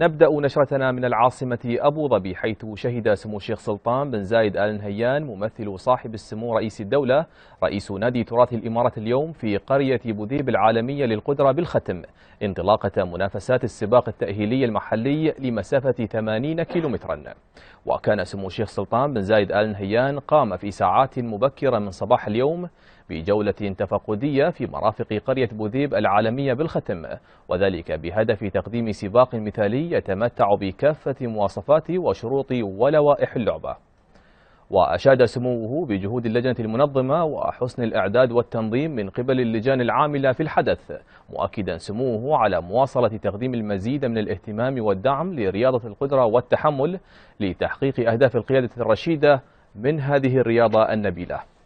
نبدأ نشرتنا من العاصمة أبو ظبي حيث شهد سمو الشيخ سلطان بن زايد آل نهيان ممثل صاحب السمو رئيس الدولة رئيس نادي تراث الإمارة اليوم في قرية بوذيب العالمية للقدرة بالختم انطلاقة منافسات السباق التأهيلي المحلي لمسافة 80 كيلومترا وكان سمو الشيخ سلطان بن زايد آل نهيان قام في ساعات مبكرة من صباح اليوم بجولة تفقدية في مرافق قرية بوذيب العالمية بالختم وذلك بهدف تقديم سباق مثالي يتمتع بكافة مواصفات وشروط ولوائح اللعبة وأشاد سموه بجهود اللجنة المنظمة وحسن الإعداد والتنظيم من قبل اللجان العاملة في الحدث مؤكدا سموه على مواصلة تقديم المزيد من الاهتمام والدعم لرياضة القدرة والتحمل لتحقيق أهداف القيادة الرشيدة من هذه الرياضة النبيلة